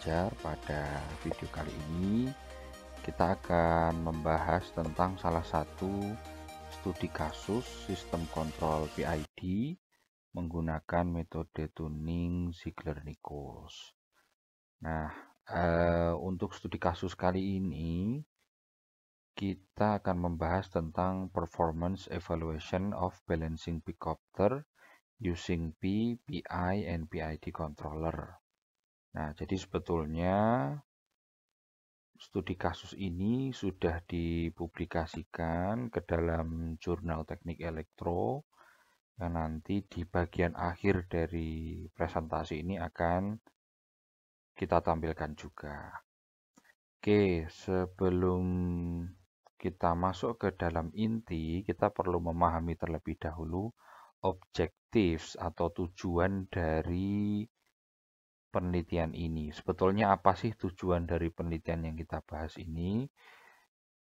saja pada video kali ini kita akan membahas tentang salah satu studi kasus sistem kontrol PID menggunakan metode tuning Ziegler-Nichols. Nah, eh, untuk studi kasus kali ini kita akan membahas tentang performance evaluation of balancing picopter using P, PI, and PID controller. Nah, jadi sebetulnya studi kasus ini sudah dipublikasikan ke dalam jurnal teknik elektro yang nanti di bagian akhir dari presentasi ini akan kita tampilkan juga. Oke, sebelum kita masuk ke dalam inti, kita perlu memahami terlebih dahulu objektif atau tujuan dari penelitian ini. Sebetulnya apa sih tujuan dari penelitian yang kita bahas ini?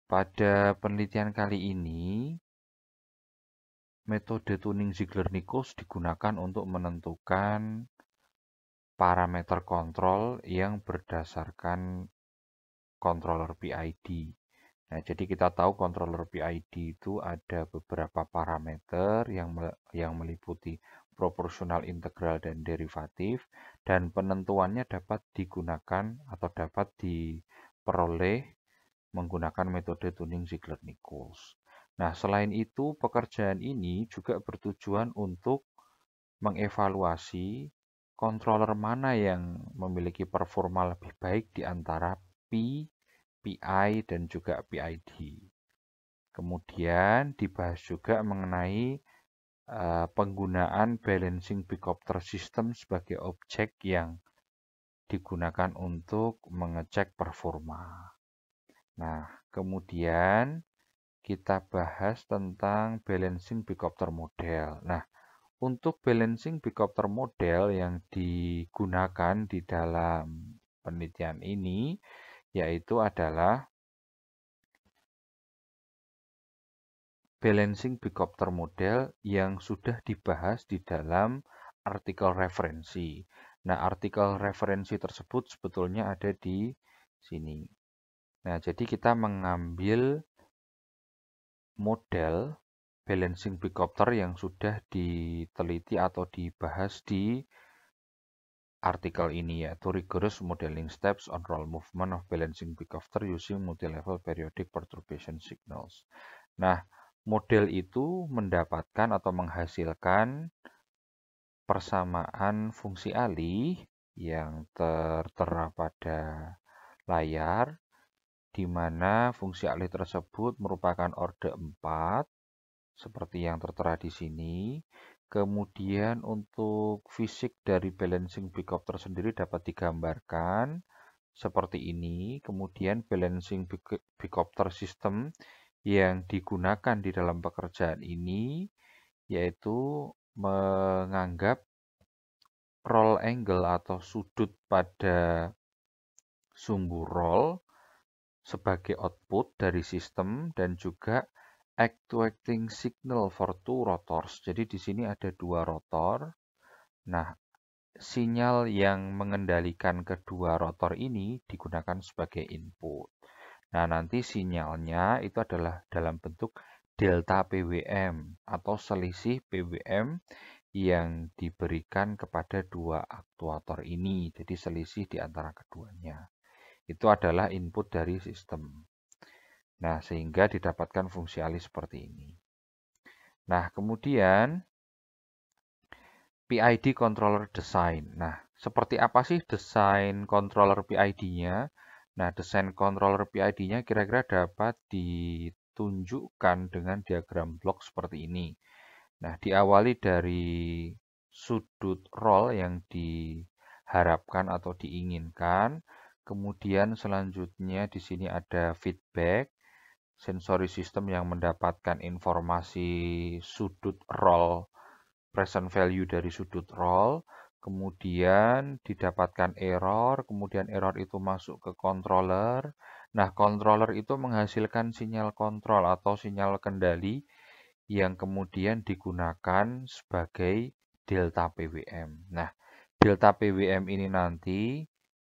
Pada penelitian kali ini, metode tuning Ziegler-Nichols digunakan untuk menentukan parameter kontrol yang berdasarkan controller PID. Nah, jadi kita tahu controller PID itu ada beberapa parameter yang yang meliputi proporsional integral dan derivatif dan penentuannya dapat digunakan atau dapat diperoleh menggunakan metode tuning Ziegler-Nichols. Nah, selain itu, pekerjaan ini juga bertujuan untuk mengevaluasi controller mana yang memiliki performa lebih baik di antara P, PI, dan juga PID. Kemudian dibahas juga mengenai Eh, penggunaan balancing bicopter system sebagai objek yang digunakan untuk mengecek performa. Nah, kemudian kita bahas tentang balancing bicopter model. Nah, untuk balancing bicopter model yang digunakan di dalam penelitian ini yaitu adalah balancing bicopter model yang sudah dibahas di dalam artikel referensi. Nah, artikel referensi tersebut sebetulnya ada di sini. Nah, jadi kita mengambil model balancing bicopter yang sudah diteliti atau dibahas di artikel ini yaitu rigorous modeling steps on roll movement of balancing bicopter using multi-level periodic perturbation signals. Nah, model itu mendapatkan atau menghasilkan persamaan fungsi alih yang tertera pada layar di mana fungsi alih tersebut merupakan orde 4 seperti yang tertera di sini. Kemudian untuk fisik dari balancing backup tersendiri dapat digambarkan seperti ini. Kemudian balancing bicopter system yang digunakan di dalam pekerjaan ini yaitu menganggap roll angle atau sudut pada sumbu roll sebagai output dari sistem dan juga actuating signal for two rotors. Jadi di sini ada dua rotor. Nah, sinyal yang mengendalikan kedua rotor ini digunakan sebagai input. Nah, nanti sinyalnya itu adalah dalam bentuk delta PWM atau selisih PWM yang diberikan kepada dua aktuator ini. Jadi selisih di antara keduanya. Itu adalah input dari sistem. Nah, sehingga didapatkan fungsi alih seperti ini. Nah, kemudian PID controller design. Nah, seperti apa sih desain controller PID-nya? Nah, desain controller PID-nya kira-kira dapat ditunjukkan dengan diagram blok seperti ini. Nah, diawali dari sudut roll yang diharapkan atau diinginkan. Kemudian selanjutnya di sini ada feedback, sensori system yang mendapatkan informasi sudut roll, present value dari sudut roll kemudian didapatkan error, kemudian error itu masuk ke controller. Nah, controller itu menghasilkan sinyal kontrol atau sinyal kendali yang kemudian digunakan sebagai delta PWM. Nah, delta PWM ini nanti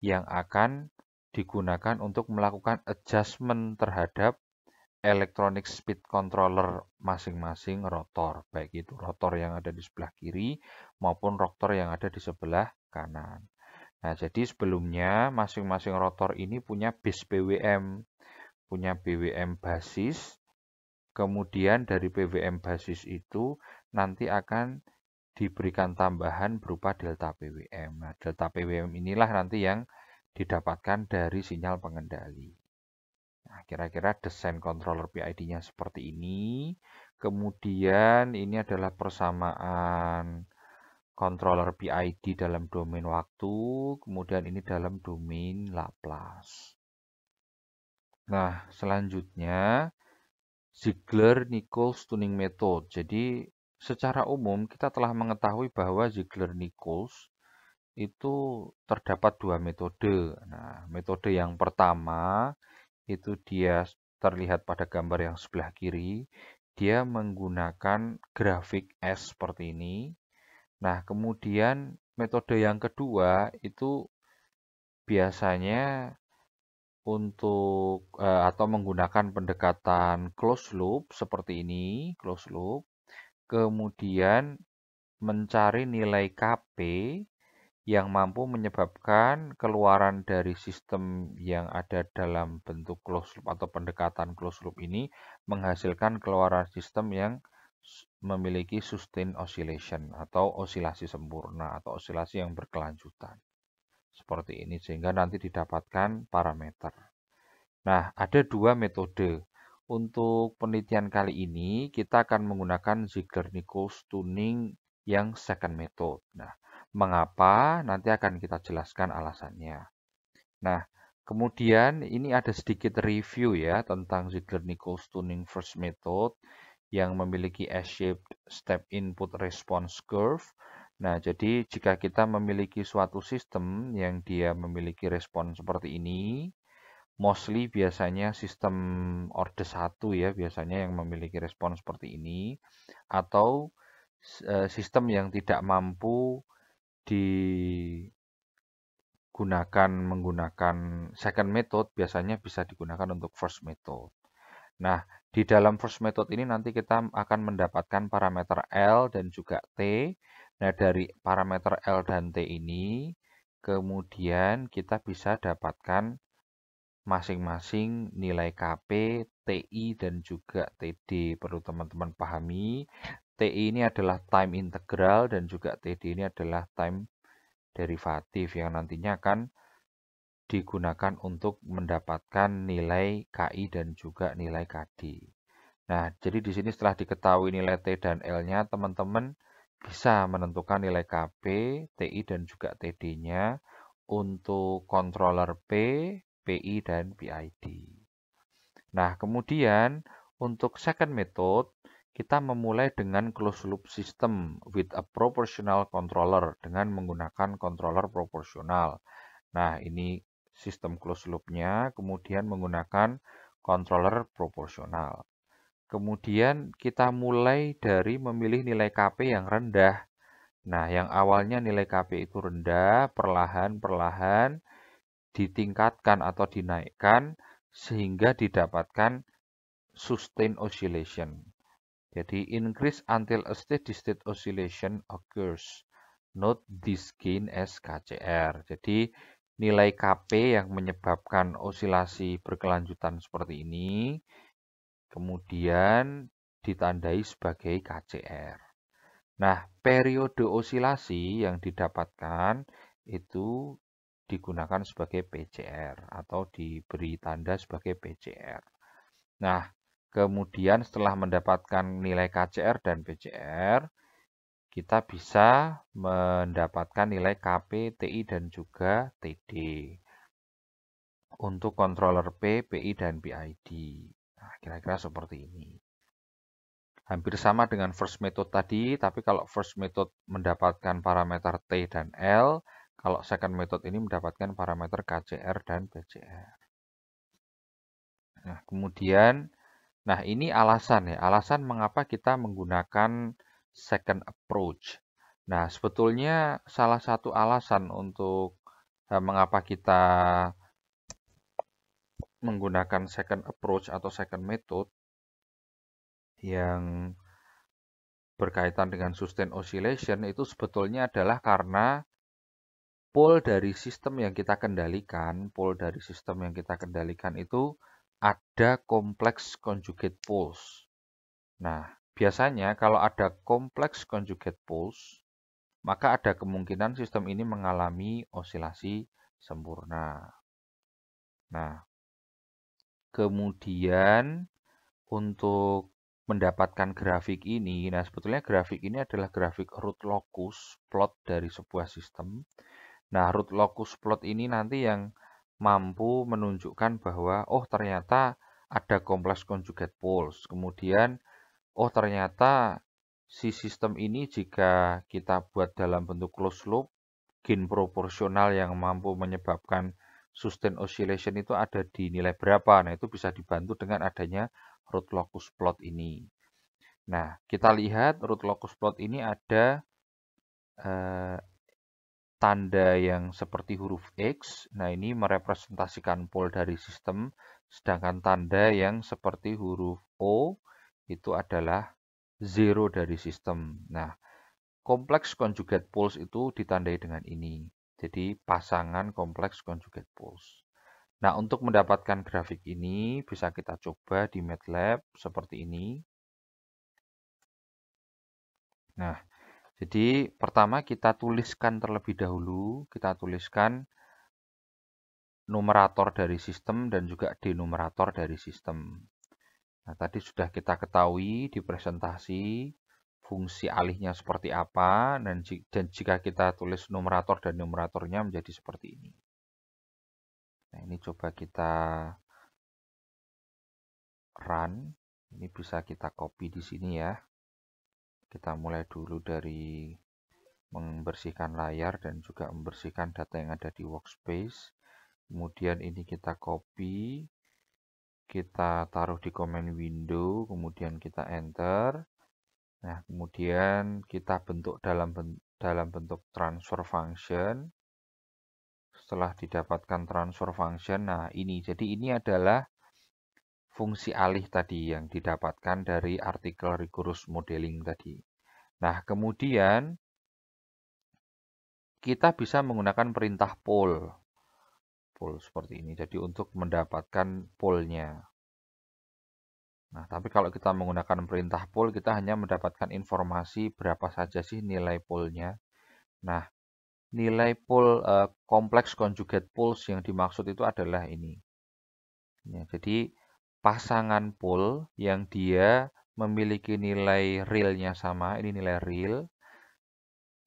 yang akan digunakan untuk melakukan adjustment terhadap elektronik speed controller masing-masing rotor, baik itu rotor yang ada di sebelah kiri maupun rotor yang ada di sebelah kanan. Nah, jadi sebelumnya masing-masing rotor ini punya base PWM, punya PWM basis, kemudian dari PWM basis itu nanti akan diberikan tambahan berupa delta PWM. Nah, delta PWM inilah nanti yang didapatkan dari sinyal pengendali. Nah, kira-kira desain controller PID-nya seperti ini. Kemudian ini adalah persamaan controller PID dalam domain waktu, kemudian ini dalam domain Laplace. Nah, selanjutnya Ziegler-Nichols tuning method. Jadi, secara umum kita telah mengetahui bahwa Ziegler-Nichols itu terdapat dua metode. Nah, metode yang pertama itu dia terlihat pada gambar yang sebelah kiri, dia menggunakan grafik S seperti ini. Nah, kemudian metode yang kedua itu biasanya untuk eh, atau menggunakan pendekatan close loop seperti ini, close loop. Kemudian mencari nilai KP yang mampu menyebabkan keluaran dari sistem yang ada dalam bentuk closed loop atau pendekatan closed loop ini menghasilkan keluaran sistem yang memiliki sustain oscillation atau osilasi sempurna atau osilasi yang berkelanjutan. Seperti ini sehingga nanti didapatkan parameter. Nah, ada dua metode. Untuk penelitian kali ini kita akan menggunakan Ziegler-Nichols tuning yang second method. Nah, Mengapa? Nanti akan kita jelaskan alasannya. Nah, kemudian ini ada sedikit review ya tentang Ziegler-Nichols tuning first method yang memiliki S-shaped step input response curve. Nah, jadi jika kita memiliki suatu sistem yang dia memiliki respon seperti ini, mostly biasanya sistem order 1 ya, biasanya yang memiliki respon seperti ini, atau eh, sistem yang tidak mampu digunakan menggunakan second method biasanya bisa digunakan untuk first method. Nah, di dalam first method ini nanti kita akan mendapatkan parameter L dan juga T. Nah, dari parameter L dan T ini, kemudian kita bisa dapatkan masing-masing nilai KP, TI, dan juga TD. Perlu teman-teman pahami TI ini adalah time integral dan juga TD ini adalah time derivatif yang nantinya akan digunakan untuk mendapatkan nilai KI dan juga nilai KD. Nah, jadi di sini setelah diketahui nilai T dan L-nya, teman-teman bisa menentukan nilai KP, TI dan juga TD-nya untuk controller P, PI dan PID. Nah, kemudian untuk second method kita memulai dengan closed loop system with a proportional controller dengan menggunakan controller proporsional. Nah, ini sistem closed loop-nya, kemudian menggunakan controller proporsional. Kemudian kita mulai dari memilih nilai KP yang rendah. Nah, yang awalnya nilai KP itu rendah, perlahan-perlahan ditingkatkan atau dinaikkan sehingga didapatkan sustain oscillation. Jadi increase until a steady state oscillation occurs. Note this gain as KCR. Jadi nilai KP yang menyebabkan osilasi berkelanjutan seperti ini kemudian ditandai sebagai KCR. Nah, periode osilasi yang didapatkan itu digunakan sebagai PCR atau diberi tanda sebagai PCR. Nah, Kemudian setelah mendapatkan nilai KCR dan PCR, kita bisa mendapatkan nilai KP, TI, dan juga TD untuk controller P, PI, dan PID. kira nah, kira-kira seperti ini. Hampir sama dengan first method tadi, tapi kalau first method mendapatkan parameter T dan L, kalau second method ini mendapatkan parameter KCR dan PCR. Nah, kemudian Nah, ini alasan ya, alasan mengapa kita menggunakan second approach. Nah, sebetulnya salah satu alasan untuk eh, mengapa kita menggunakan second approach atau second method yang berkaitan dengan sustain oscillation itu sebetulnya adalah karena pole dari sistem yang kita kendalikan, pole dari sistem yang kita kendalikan itu ada kompleks conjugate poles. Nah, biasanya kalau ada kompleks conjugate poles, maka ada kemungkinan sistem ini mengalami osilasi sempurna. Nah, kemudian untuk mendapatkan grafik ini, nah sebetulnya grafik ini adalah grafik root locus plot dari sebuah sistem. Nah, root locus plot ini nanti yang mampu menunjukkan bahwa oh ternyata ada kompleks conjugate poles. Kemudian oh ternyata si sistem ini jika kita buat dalam bentuk closed loop gain proporsional yang mampu menyebabkan sustain oscillation itu ada di nilai berapa. Nah, itu bisa dibantu dengan adanya root locus plot ini. Nah, kita lihat root locus plot ini ada eh, tanda yang seperti huruf X, nah ini merepresentasikan pol dari sistem, sedangkan tanda yang seperti huruf O itu adalah zero dari sistem. Nah, kompleks konjugat poles itu ditandai dengan ini. Jadi pasangan kompleks konjugat poles. Nah, untuk mendapatkan grafik ini bisa kita coba di MATLAB seperti ini. Nah, jadi pertama kita tuliskan terlebih dahulu, kita tuliskan numerator dari sistem dan juga denumerator dari sistem. Nah, tadi sudah kita ketahui di presentasi fungsi alihnya seperti apa dan jika kita tulis numerator dan numeratornya menjadi seperti ini. Nah, ini coba kita run. Ini bisa kita copy di sini ya kita mulai dulu dari membersihkan layar dan juga membersihkan data yang ada di workspace kemudian ini kita copy kita taruh di comment window kemudian kita enter nah kemudian kita bentuk dalam dalam bentuk transfer function setelah didapatkan transfer function nah ini jadi ini adalah fungsi alih tadi yang didapatkan dari artikel rigorous modeling tadi. Nah, kemudian kita bisa menggunakan perintah pole, pole seperti ini, jadi untuk mendapatkan pole-nya. Nah, tapi kalau kita menggunakan perintah pole, kita hanya mendapatkan informasi berapa saja sih nilai pole-nya. Nah, nilai pole eh, kompleks conjugate poles yang dimaksud itu adalah ini. Ya, jadi, pasangan pool yang dia memiliki nilai realnya sama, ini nilai real,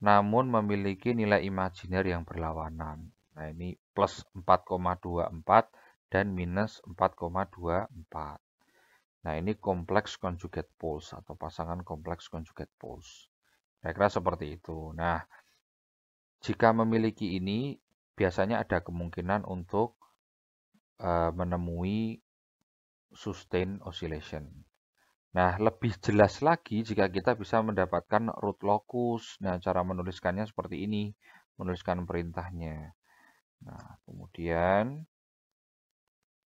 namun memiliki nilai imajiner yang berlawanan. Nah ini plus 4,24 dan minus 4,24. Nah ini kompleks conjugate poles atau pasangan kompleks conjugate poles. Kira-kira seperti itu. Nah, jika memiliki ini, biasanya ada kemungkinan untuk uh, menemui sustain oscillation. Nah, lebih jelas lagi jika kita bisa mendapatkan root locus. Nah, cara menuliskannya seperti ini, menuliskan perintahnya. Nah, kemudian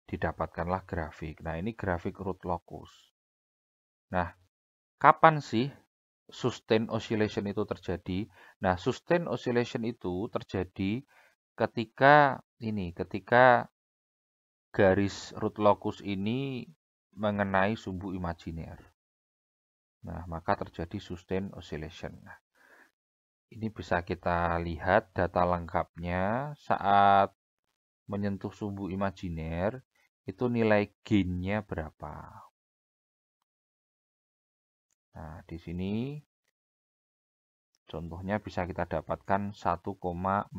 didapatkanlah grafik. Nah, ini grafik root locus. Nah, kapan sih sustain oscillation itu terjadi? Nah, sustain oscillation itu terjadi ketika ini, ketika garis root locus ini mengenai sumbu imajiner. Nah, maka terjadi sustain oscillation. Nah, ini bisa kita lihat data lengkapnya saat menyentuh sumbu imajiner itu nilai gainnya berapa. Nah, di sini contohnya bisa kita dapatkan 1,41.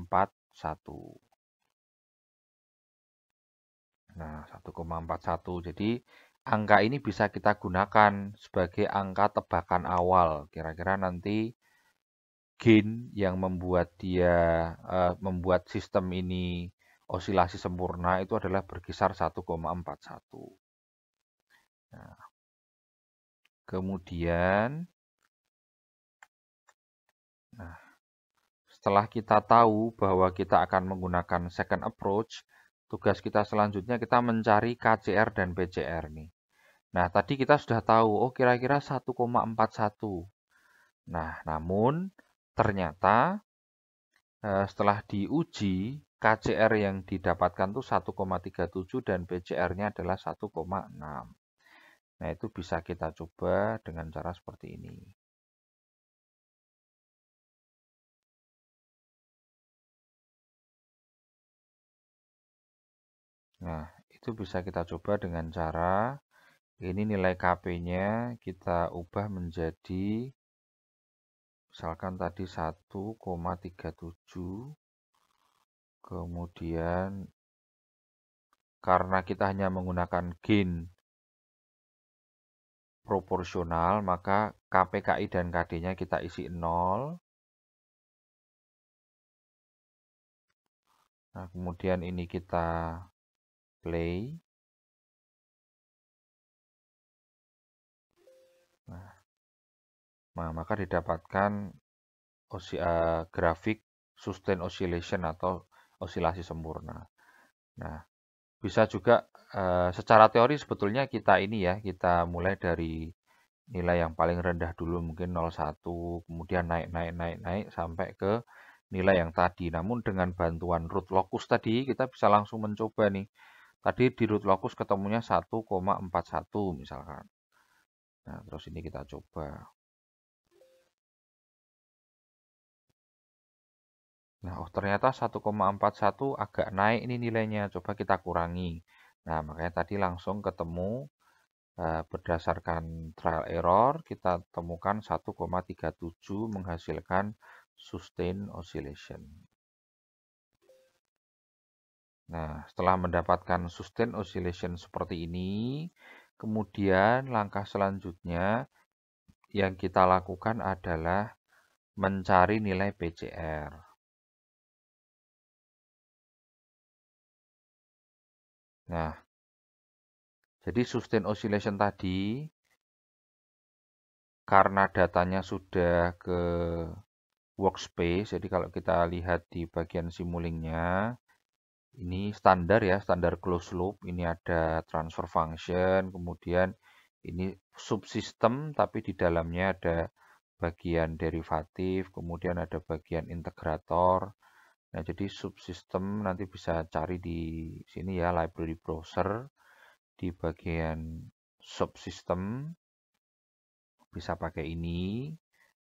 Nah, 1,41. Jadi angka ini bisa kita gunakan sebagai angka tebakan awal. Kira-kira nanti gain yang membuat dia uh, membuat sistem ini osilasi sempurna itu adalah berkisar 1,41. Nah, kemudian nah, setelah kita tahu bahwa kita akan menggunakan second approach, tugas kita selanjutnya kita mencari KCR dan BCR nih. Nah, tadi kita sudah tahu, oh kira-kira 1,41. Nah, namun ternyata eh, setelah diuji, KCR yang didapatkan itu 1,37 dan BCR-nya adalah 1,6. Nah, itu bisa kita coba dengan cara seperti ini. Nah, itu bisa kita coba dengan cara ini nilai KP-nya kita ubah menjadi misalkan tadi 1,37 kemudian karena kita hanya menggunakan gain proporsional maka KPKI dan KD-nya kita isi 0. Nah, kemudian ini kita play nah, nah maka didapatkan uh, grafik sustain oscillation atau osilasi sempurna nah bisa juga uh, secara teori sebetulnya kita ini ya kita mulai dari nilai yang paling rendah dulu mungkin 01 kemudian naik naik naik naik sampai ke nilai yang tadi namun dengan bantuan root locus tadi kita bisa langsung mencoba nih Tadi di root locus ketemunya 1,41 misalkan. Nah, terus ini kita coba. Nah, oh ternyata 1,41 agak naik ini nilainya. Coba kita kurangi. Nah, makanya tadi langsung ketemu eh, berdasarkan trial error kita temukan 1,37 menghasilkan sustain oscillation. Nah, setelah mendapatkan sustain oscillation seperti ini, kemudian langkah selanjutnya yang kita lakukan adalah mencari nilai PCR. Nah, jadi sustain oscillation tadi karena datanya sudah ke workspace, jadi kalau kita lihat di bagian simulingnya, ini standar ya, standar closed loop. Ini ada transfer function, kemudian ini subsistem tapi di dalamnya ada bagian derivatif, kemudian ada bagian integrator. Nah, jadi subsistem nanti bisa cari di sini ya, library browser di bagian subsistem bisa pakai ini.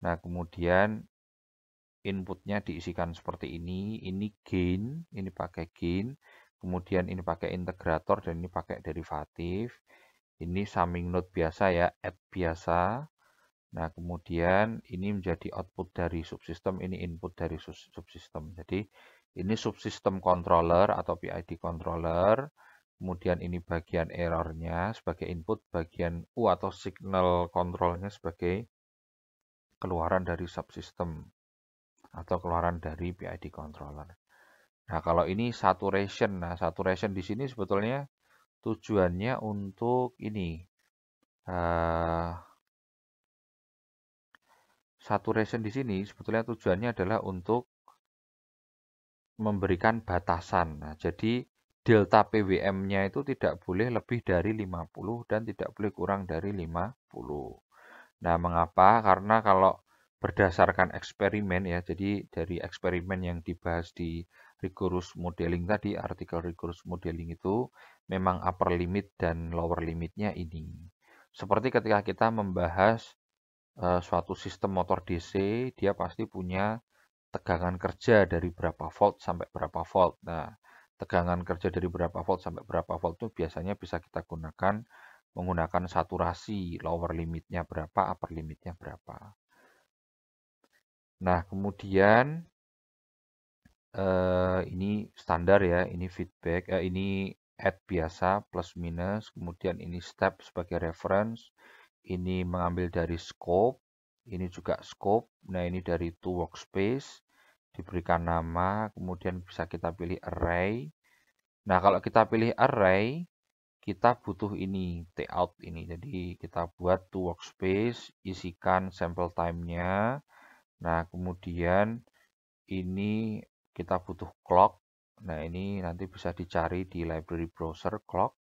Nah, kemudian inputnya diisikan seperti ini ini gain ini pakai gain kemudian ini pakai integrator dan ini pakai derivatif ini summing node biasa ya add biasa nah kemudian ini menjadi output dari subsistem ini input dari subsistem jadi ini subsistem controller atau PID controller kemudian ini bagian errornya sebagai input bagian U atau signal controlnya sebagai keluaran dari subsistem atau keluaran dari PID controller. Nah, kalau ini saturation, nah saturation di sini sebetulnya tujuannya untuk ini. Uh, saturation di sini sebetulnya tujuannya adalah untuk memberikan batasan. Nah, jadi delta PWM-nya itu tidak boleh lebih dari 50 dan tidak boleh kurang dari 50. Nah, mengapa? Karena kalau berdasarkan eksperimen ya. Jadi dari eksperimen yang dibahas di rigorous modeling tadi, artikel rigorous modeling itu memang upper limit dan lower limitnya ini. Seperti ketika kita membahas uh, suatu sistem motor DC, dia pasti punya tegangan kerja dari berapa volt sampai berapa volt. Nah, tegangan kerja dari berapa volt sampai berapa volt itu biasanya bisa kita gunakan menggunakan saturasi, lower limitnya berapa, upper limitnya berapa. Nah, kemudian eh, ini standar ya, ini feedback, eh, ini add biasa plus minus, kemudian ini step sebagai reference, ini mengambil dari scope, ini juga scope, nah ini dari to workspace, diberikan nama, kemudian bisa kita pilih array. Nah, kalau kita pilih array, kita butuh ini, out ini. Jadi, kita buat to workspace, isikan sample time-nya, Nah, kemudian ini kita butuh clock. Nah, ini nanti bisa dicari di library browser clock.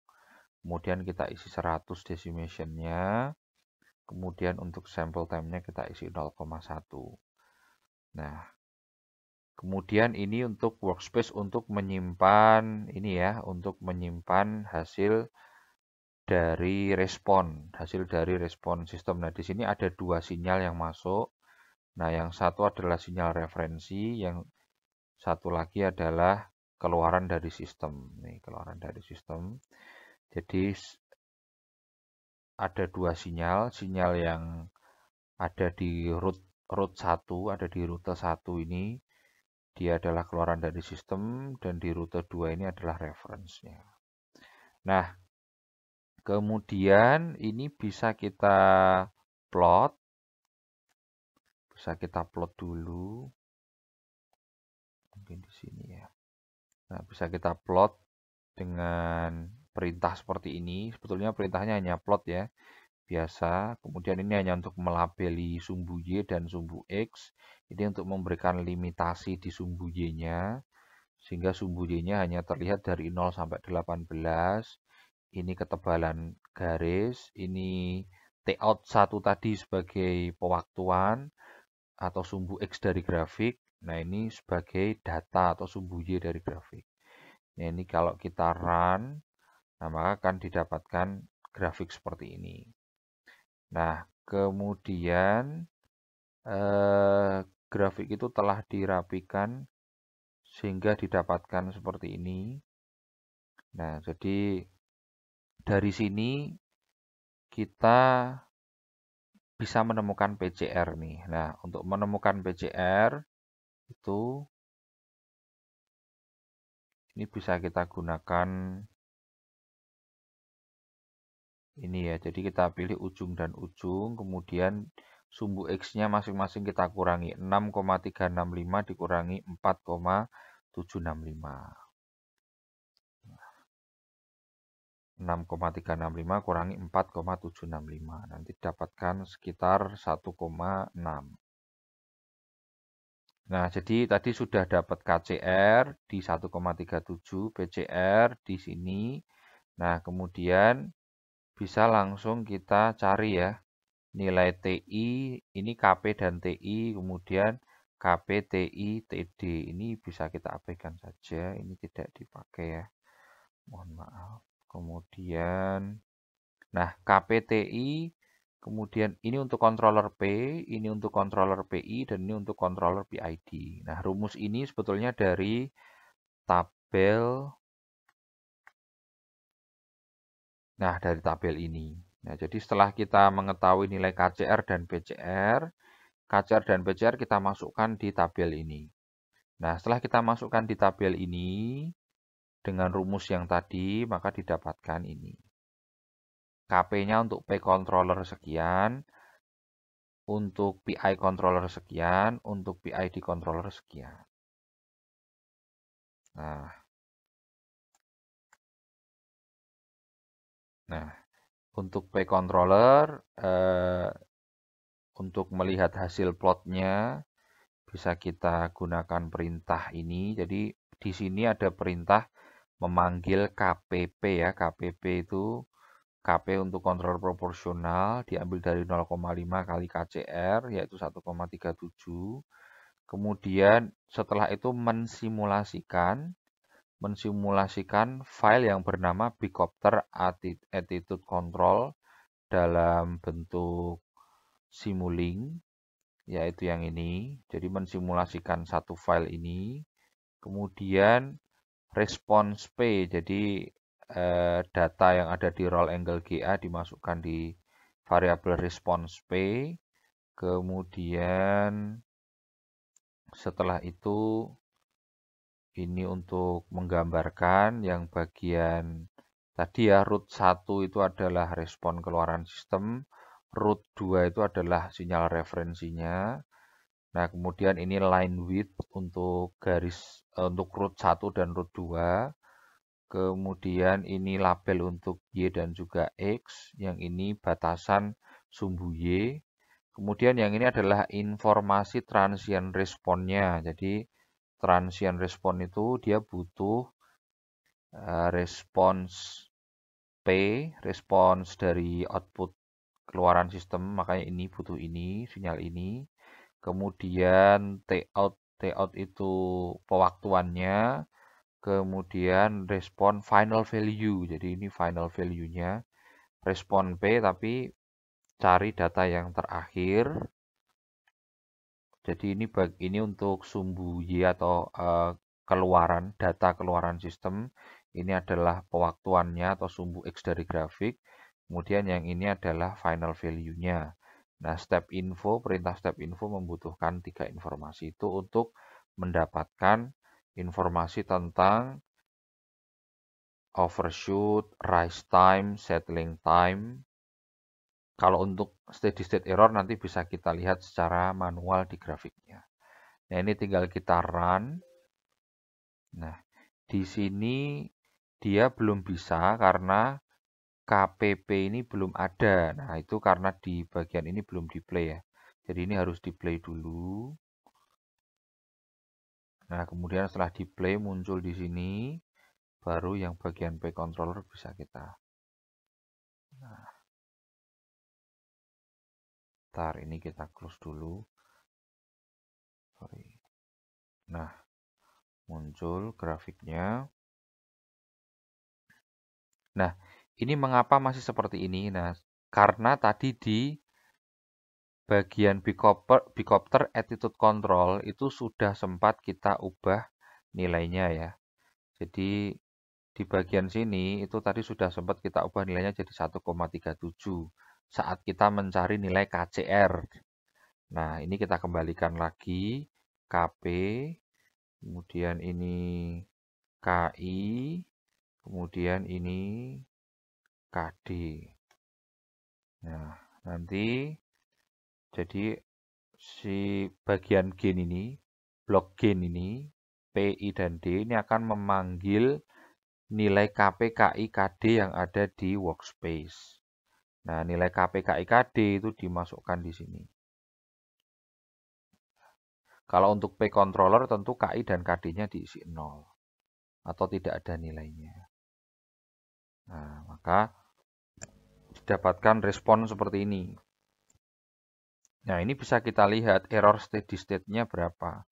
Kemudian kita isi 100 decimation-nya. Kemudian untuk sample time-nya kita isi 0,1. Nah, kemudian ini untuk workspace untuk menyimpan ini ya, untuk menyimpan hasil dari respon, hasil dari respon sistem. Nah, di sini ada dua sinyal yang masuk Nah, yang satu adalah sinyal referensi, yang satu lagi adalah keluaran dari sistem. Nih, keluaran dari sistem. Jadi ada dua sinyal, sinyal yang ada di root root 1, ada di rute 1 ini dia adalah keluaran dari sistem dan di rute 2 ini adalah referensinya. Nah, kemudian ini bisa kita plot bisa kita plot dulu mungkin di sini ya nah bisa kita plot dengan perintah seperti ini sebetulnya perintahnya hanya plot ya biasa kemudian ini hanya untuk melabeli sumbu Y dan sumbu X ini untuk memberikan limitasi di sumbu Y nya sehingga sumbu Y nya hanya terlihat dari 0 sampai 18 ini ketebalan garis ini T out satu tadi sebagai pewaktuan atau sumbu X dari grafik. Nah, ini sebagai data atau sumbu Y dari grafik. Nah, ini kalau kita run, nah maka akan didapatkan grafik seperti ini. Nah, kemudian eh, grafik itu telah dirapikan sehingga didapatkan seperti ini. Nah, jadi dari sini kita bisa menemukan PCR nih. Nah, untuk menemukan PCR itu ini bisa kita gunakan ini ya. Jadi kita pilih ujung dan ujung, kemudian sumbu X-nya masing-masing kita kurangi. 6,365 dikurangi 4,765. 6,365 kurangi 4,765. Nanti dapatkan sekitar 1,6. Nah, jadi tadi sudah dapat KCR di 1,37, PCR di sini. Nah, kemudian bisa langsung kita cari ya nilai TI, ini KP dan TI, kemudian KP, TI, TD. Ini bisa kita abaikan saja, ini tidak dipakai ya. Mohon maaf. Kemudian, nah KPTI, kemudian ini untuk controller P, ini untuk controller PI, dan ini untuk controller PID. Nah, rumus ini sebetulnya dari tabel, nah dari tabel ini. Nah, jadi setelah kita mengetahui nilai KCR dan PCR, KCR dan PCR kita masukkan di tabel ini. Nah, setelah kita masukkan di tabel ini, dengan rumus yang tadi, maka didapatkan ini. KP-nya untuk P controller sekian, untuk PI controller sekian, untuk PID controller sekian. Nah, nah untuk P controller, eh, untuk melihat hasil plotnya, bisa kita gunakan perintah ini. Jadi di sini ada perintah memanggil KPP ya. KPP itu KP untuk kontrol proporsional diambil dari 0,5 kali KCR yaitu 1,37. Kemudian setelah itu mensimulasikan mensimulasikan file yang bernama Bicopter Attitude Control dalam bentuk simuling yaitu yang ini. Jadi mensimulasikan satu file ini. Kemudian response P jadi eh, data yang ada di roll angle GA dimasukkan di variabel response P kemudian setelah itu ini untuk menggambarkan yang bagian tadi ya root 1 itu adalah respon keluaran sistem root 2 itu adalah sinyal referensinya Nah, kemudian ini line width untuk garis eh, untuk root 1 dan root 2. Kemudian ini label untuk Y dan juga X. Yang ini batasan sumbu Y. Kemudian yang ini adalah informasi transient responnya. Jadi transient respon itu dia butuh eh, response respons P, respons dari output keluaran sistem. Makanya ini butuh ini, sinyal ini kemudian out out itu pewaktuannya, kemudian respon final value. Jadi ini final value-nya. Respon P tapi cari data yang terakhir. Jadi ini bag ini untuk sumbu Y atau uh, keluaran data keluaran sistem. Ini adalah pewaktuannya atau sumbu X dari grafik. Kemudian yang ini adalah final value-nya. Nah, step info, perintah step info membutuhkan tiga informasi itu untuk mendapatkan informasi tentang overshoot, rise time, settling time. Kalau untuk steady state error nanti bisa kita lihat secara manual di grafiknya. Nah, ini tinggal kita run. Nah, di sini dia belum bisa karena KPP ini belum ada. Nah, itu karena di bagian ini belum di-play ya. Jadi ini harus di-play dulu. Nah, kemudian setelah di-play muncul di sini, baru yang bagian P controller bisa kita. Nah. Bentar, ini kita close dulu. Sorry. Nah, muncul grafiknya. Nah, ini mengapa masih seperti ini? Nah, karena tadi di bagian bicopter, bicopter attitude control itu sudah sempat kita ubah nilainya ya. Jadi di bagian sini itu tadi sudah sempat kita ubah nilainya jadi 1,37 saat kita mencari nilai KCR. Nah, ini kita kembalikan lagi KP, kemudian ini KI, kemudian ini KD. Nah, nanti jadi si bagian gen ini, blok gen ini, PI dan D ini akan memanggil nilai KPKI KD yang ada di workspace. Nah, nilai KPKI KD itu dimasukkan di sini. Kalau untuk P controller tentu KI dan KD-nya diisi 0 atau tidak ada nilainya. Nah, maka dapatkan respon seperti ini. Nah, ini bisa kita lihat error steady state-nya berapa.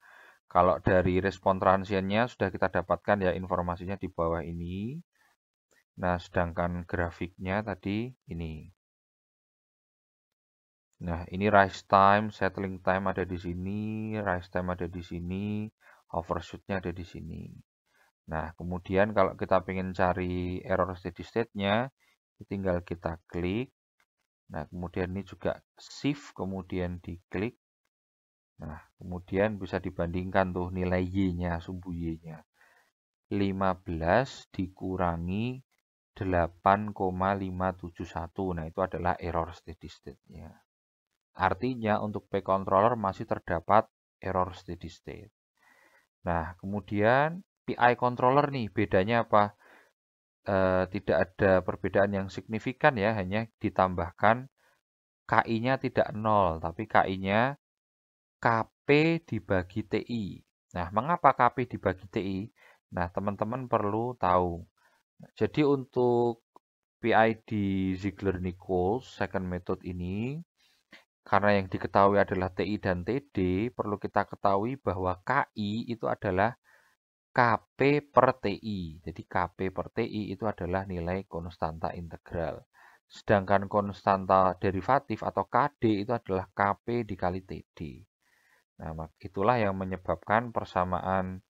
Kalau dari respon transientnya sudah kita dapatkan ya informasinya di bawah ini. Nah, sedangkan grafiknya tadi ini. Nah, ini rise time, settling time ada di sini, rise time ada di sini, overshootnya ada di sini. Nah, kemudian kalau kita ingin cari error steady state-nya, tinggal kita klik. Nah, kemudian ini juga shift, kemudian diklik. Nah, kemudian bisa dibandingkan tuh nilai Y-nya, sumbu Y-nya. 15 dikurangi 8,571. Nah, itu adalah error steady state-nya. Artinya untuk P controller masih terdapat error steady state. Nah, kemudian PI controller nih bedanya apa? Eh, tidak ada perbedaan yang signifikan ya, hanya ditambahkan KI-nya tidak nol tapi KI-nya KP dibagi TI. Nah, mengapa KP dibagi TI? Nah, teman-teman perlu tahu. Jadi untuk PID Ziegler-Nichols second method ini karena yang diketahui adalah TI dan TD, perlu kita ketahui bahwa KI itu adalah KP per TI. Jadi KP per TI itu adalah nilai konstanta integral. Sedangkan konstanta derivatif atau KD itu adalah KP dikali TD. Nah, itulah yang menyebabkan persamaan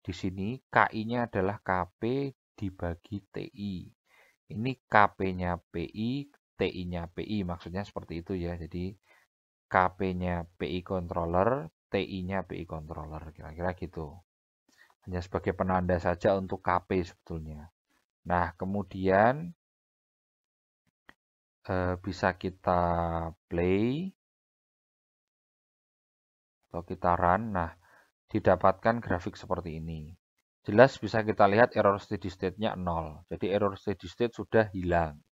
di sini KI-nya adalah KP dibagi TI. Ini KP-nya PI, TI-nya PI, maksudnya seperti itu ya. Jadi KP-nya PI controller, TI-nya PI controller, kira-kira gitu hanya sebagai penanda saja untuk KP sebetulnya. Nah, kemudian eh, bisa kita play atau kita run. Nah, didapatkan grafik seperti ini. Jelas bisa kita lihat error steady state-nya 0. Jadi error steady state sudah hilang.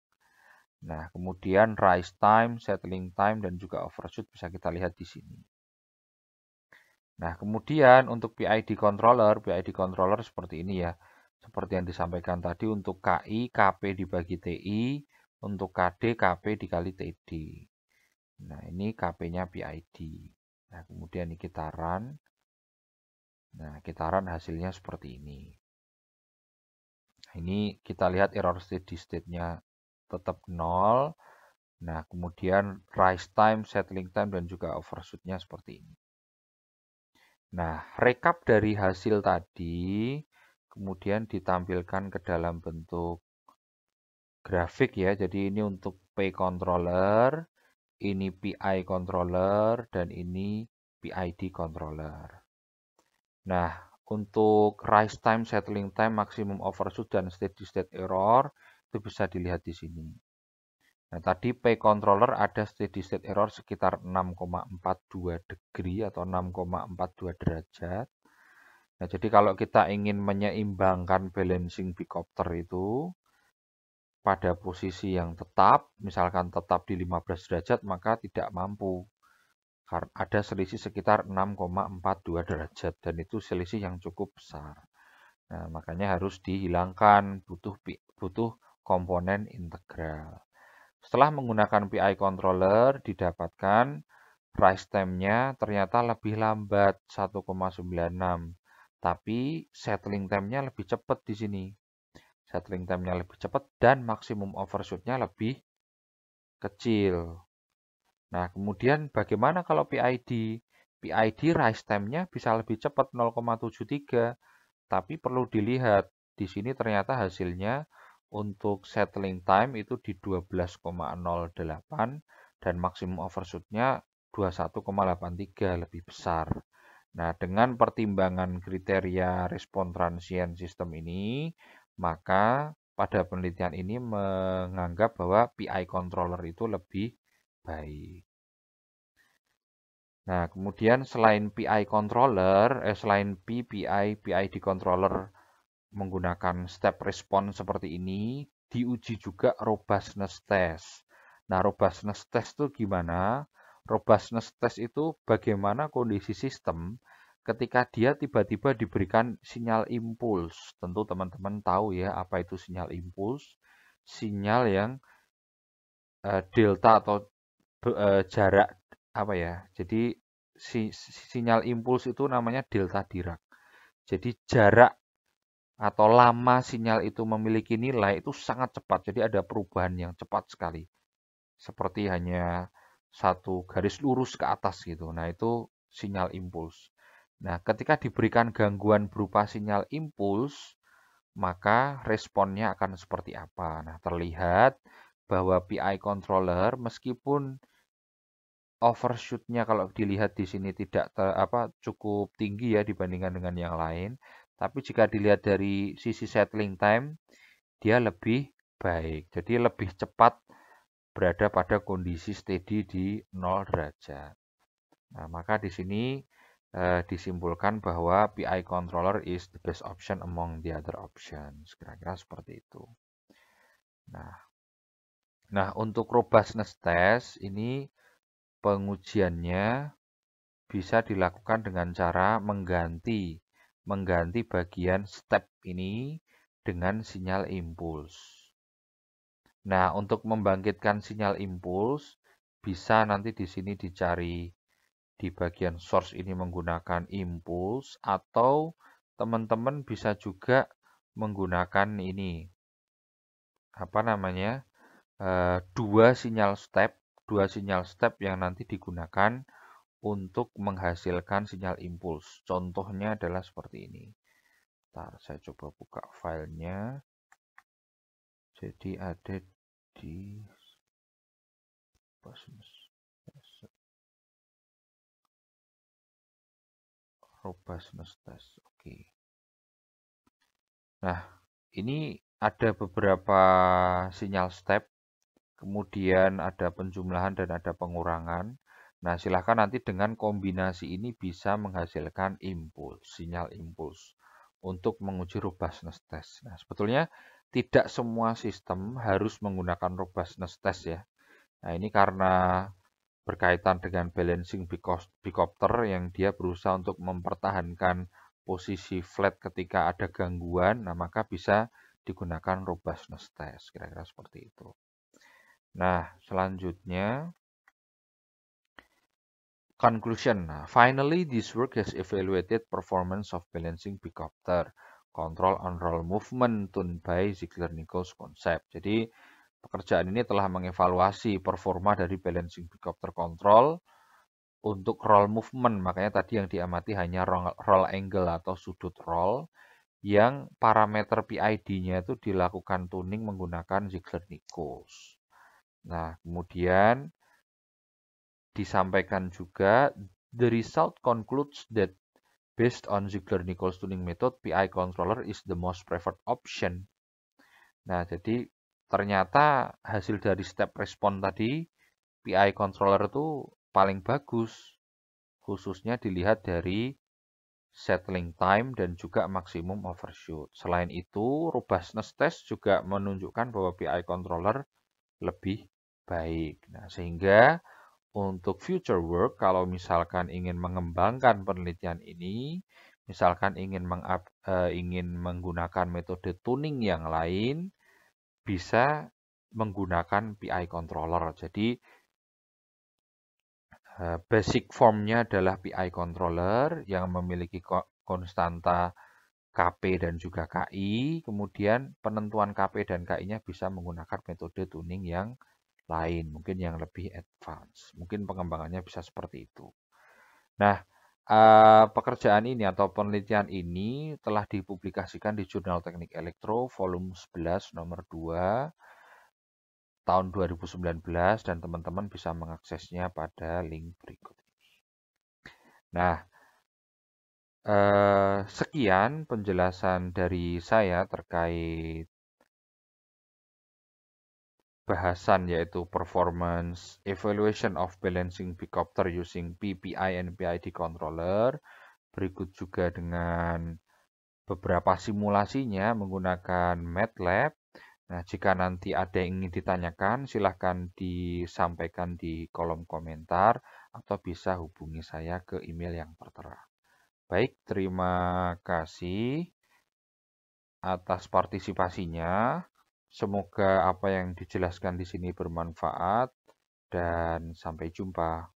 Nah, kemudian rise time, settling time, dan juga overshoot bisa kita lihat di sini. Nah, kemudian untuk PID controller, PID controller seperti ini ya. Seperti yang disampaikan tadi untuk KI, KP dibagi TI, untuk KD, KP dikali TD. Nah, ini KP-nya PID. Nah, kemudian ini kita run. Nah, kita run hasilnya seperti ini. Ini kita lihat error steady state-nya tetap 0. Nah, kemudian rise time, settling time, dan juga overshoot-nya seperti ini. Nah, rekap dari hasil tadi kemudian ditampilkan ke dalam bentuk grafik ya. Jadi ini untuk P controller, ini PI controller, dan ini PID controller. Nah, untuk rise time, settling time, maximum overshoot, dan steady state error itu bisa dilihat di sini. Nah, tadi P controller ada steady state error sekitar 6,42 degree atau 6,42 derajat. Nah, jadi kalau kita ingin menyeimbangkan balancing bicopter itu pada posisi yang tetap, misalkan tetap di 15 derajat, maka tidak mampu. Karena ada selisih sekitar 6,42 derajat dan itu selisih yang cukup besar. Nah, makanya harus dihilangkan, butuh butuh komponen integral. Setelah menggunakan PI controller, didapatkan price time-nya ternyata lebih lambat 1,96. Tapi settling time-nya lebih cepat di sini. Settling time-nya lebih cepat dan maksimum overshoot-nya lebih kecil. Nah, kemudian bagaimana kalau PID? PID rise time-nya bisa lebih cepat 0,73, tapi perlu dilihat di sini ternyata hasilnya untuk settling time itu di 12,08 dan maksimum overshootnya 21,83 lebih besar. Nah, dengan pertimbangan kriteria respon transient sistem ini, maka pada penelitian ini menganggap bahwa PI controller itu lebih baik. Nah, kemudian selain PI controller, eh, selain PPI, PID controller menggunakan step response seperti ini, diuji juga robustness test. Nah, robustness test itu gimana? Robustness test itu bagaimana kondisi sistem ketika dia tiba-tiba diberikan sinyal impuls. Tentu teman-teman tahu ya apa itu sinyal impuls. Sinyal yang eh, delta atau eh, jarak apa ya. Jadi sinyal impuls itu namanya delta dirak. Jadi jarak atau lama sinyal itu memiliki nilai itu sangat cepat. Jadi ada perubahan yang cepat sekali. Seperti hanya satu garis lurus ke atas gitu. Nah itu sinyal impuls. Nah ketika diberikan gangguan berupa sinyal impuls, maka responnya akan seperti apa. Nah terlihat bahwa PI controller meskipun overshootnya kalau dilihat di sini tidak ter, apa cukup tinggi ya dibandingkan dengan yang lain tapi jika dilihat dari sisi settling time, dia lebih baik. Jadi lebih cepat berada pada kondisi steady di 0 derajat. Nah, maka di sini eh, disimpulkan bahwa PI controller is the best option among the other options. Kira-kira seperti itu. Nah, nah untuk robustness test ini pengujiannya bisa dilakukan dengan cara mengganti mengganti bagian step ini dengan sinyal impuls. Nah, untuk membangkitkan sinyal impuls, bisa nanti di sini dicari di bagian source ini menggunakan impuls atau teman-teman bisa juga menggunakan ini apa namanya eh, dua sinyal step dua sinyal step yang nanti digunakan untuk menghasilkan sinyal impuls. Contohnya adalah seperti ini. Ntar saya coba buka filenya. Jadi ada di robustness test. Oke. Nah, ini ada beberapa sinyal step, kemudian ada penjumlahan dan ada pengurangan. Nah, silahkan nanti dengan kombinasi ini bisa menghasilkan impuls, sinyal impuls untuk menguji robustness test. Nah, sebetulnya tidak semua sistem harus menggunakan robustness test ya. Nah, ini karena berkaitan dengan balancing bicopter yang dia berusaha untuk mempertahankan posisi flat ketika ada gangguan, nah maka bisa digunakan robustness test, kira-kira seperti itu. Nah, selanjutnya Conclusion. Nah, finally, this work has evaluated performance of balancing bicopter, control on roll movement tuned by Ziegler-Nichols concept. Jadi, pekerjaan ini telah mengevaluasi performa dari balancing bicopter control untuk roll movement. Makanya tadi yang diamati hanya roll angle atau sudut roll yang parameter PID-nya itu dilakukan tuning menggunakan Ziegler-Nichols. Nah, kemudian disampaikan juga, the result concludes that based on Ziegler-Nichols tuning method, PI controller is the most preferred option. Nah, jadi ternyata hasil dari step respon tadi, PI controller itu paling bagus, khususnya dilihat dari settling time dan juga maksimum overshoot. Selain itu, robustness test juga menunjukkan bahwa PI controller lebih baik. Nah, sehingga untuk future work, kalau misalkan ingin mengembangkan penelitian ini, misalkan ingin meng uh, ingin menggunakan metode tuning yang lain, bisa menggunakan PI controller. Jadi uh, basic formnya adalah PI controller yang memiliki konstanta KP dan juga KI. Kemudian penentuan KP dan KI-nya bisa menggunakan metode tuning yang lain, mungkin yang lebih advance. Mungkin pengembangannya bisa seperti itu. Nah, eh, pekerjaan ini atau penelitian ini telah dipublikasikan di Jurnal Teknik Elektro volume 11 nomor 2 tahun 2019 dan teman-teman bisa mengaksesnya pada link berikut ini. Nah, eh, sekian penjelasan dari saya terkait bahasan yaitu performance evaluation of balancing bicopter using PPI and PID controller berikut juga dengan beberapa simulasinya menggunakan MATLAB nah jika nanti ada yang ingin ditanyakan silahkan disampaikan di kolom komentar atau bisa hubungi saya ke email yang tertera baik terima kasih atas partisipasinya Semoga apa yang dijelaskan di sini bermanfaat dan sampai jumpa.